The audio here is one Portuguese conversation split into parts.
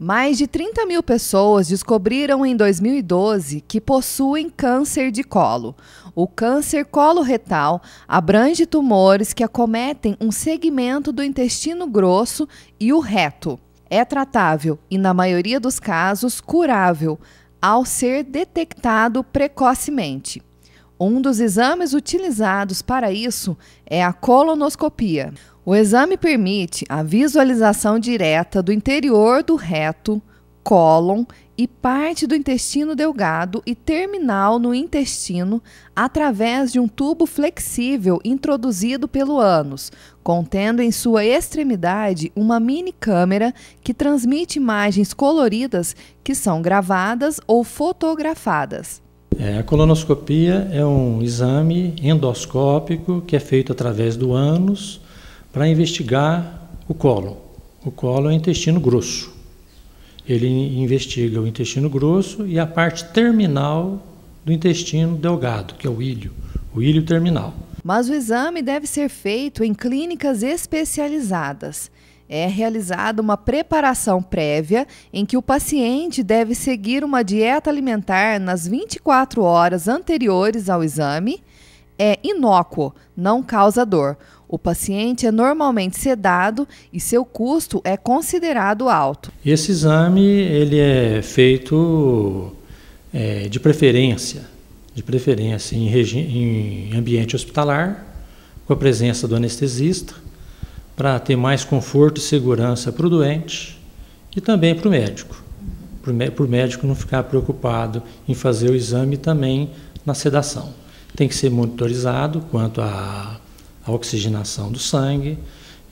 Mais de 30 mil pessoas descobriram em 2012 que possuem câncer de colo. O câncer coloretal abrange tumores que acometem um segmento do intestino grosso e o reto. É tratável e, na maioria dos casos, curável, ao ser detectado precocemente. Um dos exames utilizados para isso é a colonoscopia. O exame permite a visualização direta do interior do reto, cólon e parte do intestino delgado e terminal no intestino através de um tubo flexível introduzido pelo ânus, contendo em sua extremidade uma mini câmera que transmite imagens coloridas que são gravadas ou fotografadas. É, a colonoscopia é um exame endoscópico que é feito através do ânus para investigar o cólon. O cólon é o intestino grosso. Ele investiga o intestino grosso e a parte terminal do intestino delgado, que é o ilho, o ilho terminal. Mas o exame deve ser feito em clínicas especializadas. É realizada uma preparação prévia em que o paciente deve seguir uma dieta alimentar nas 24 horas anteriores ao exame é inócuo, não causa dor. O paciente é normalmente sedado e seu custo é considerado alto. Esse exame ele é feito é, de preferência, de preferência em, em ambiente hospitalar, com a presença do anestesista, para ter mais conforto e segurança para o doente e também para o médico. Para o médico não ficar preocupado em fazer o exame também na sedação tem que ser monitorizado quanto à, oxigenação do sangue,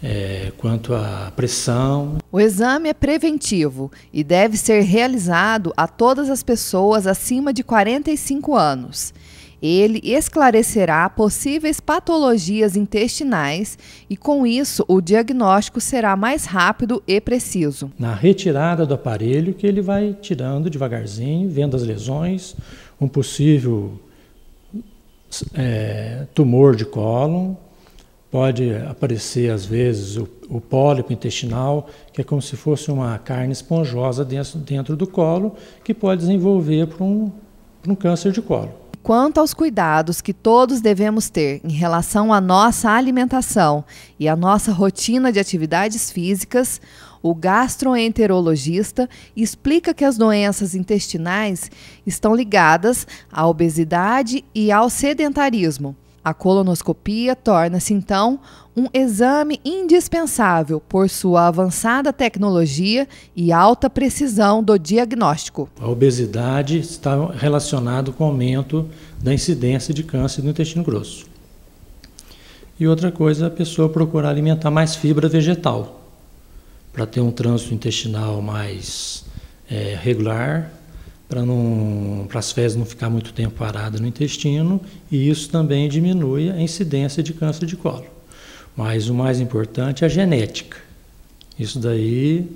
é, quanto à pressão. O exame é preventivo e deve ser realizado a todas as pessoas acima de 45 anos. Ele esclarecerá possíveis patologias intestinais e, com isso, o diagnóstico será mais rápido e preciso. Na retirada do aparelho, que ele vai tirando devagarzinho, vendo as lesões, um possível é, tumor de cólon, pode aparecer às vezes o, o, pólipo intestinal, que é como se fosse uma carne esponjosa dentro, dentro do colo, que pode desenvolver para um, um câncer de colo. Quanto aos cuidados que todos devemos ter em relação à nossa alimentação e à nossa rotina de atividades físicas, o gastroenterologista explica que as doenças intestinais estão ligadas à obesidade e ao sedentarismo. A colonoscopia torna-se então um exame indispensável por sua avançada tecnologia e alta precisão do diagnóstico. A obesidade está relacionada com o aumento da incidência de câncer do intestino grosso. E outra coisa, a pessoa procurar alimentar mais fibra vegetal para ter um trânsito intestinal mais é, regular, para as fezes não ficar muito tempo parada no intestino, e isso também diminui a incidência de câncer de colo. Mas o mais importante é a genética. Isso daí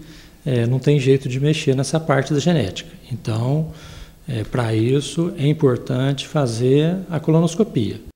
é, não tem jeito de mexer nessa parte da genética. Então, é, para isso é importante fazer a colonoscopia.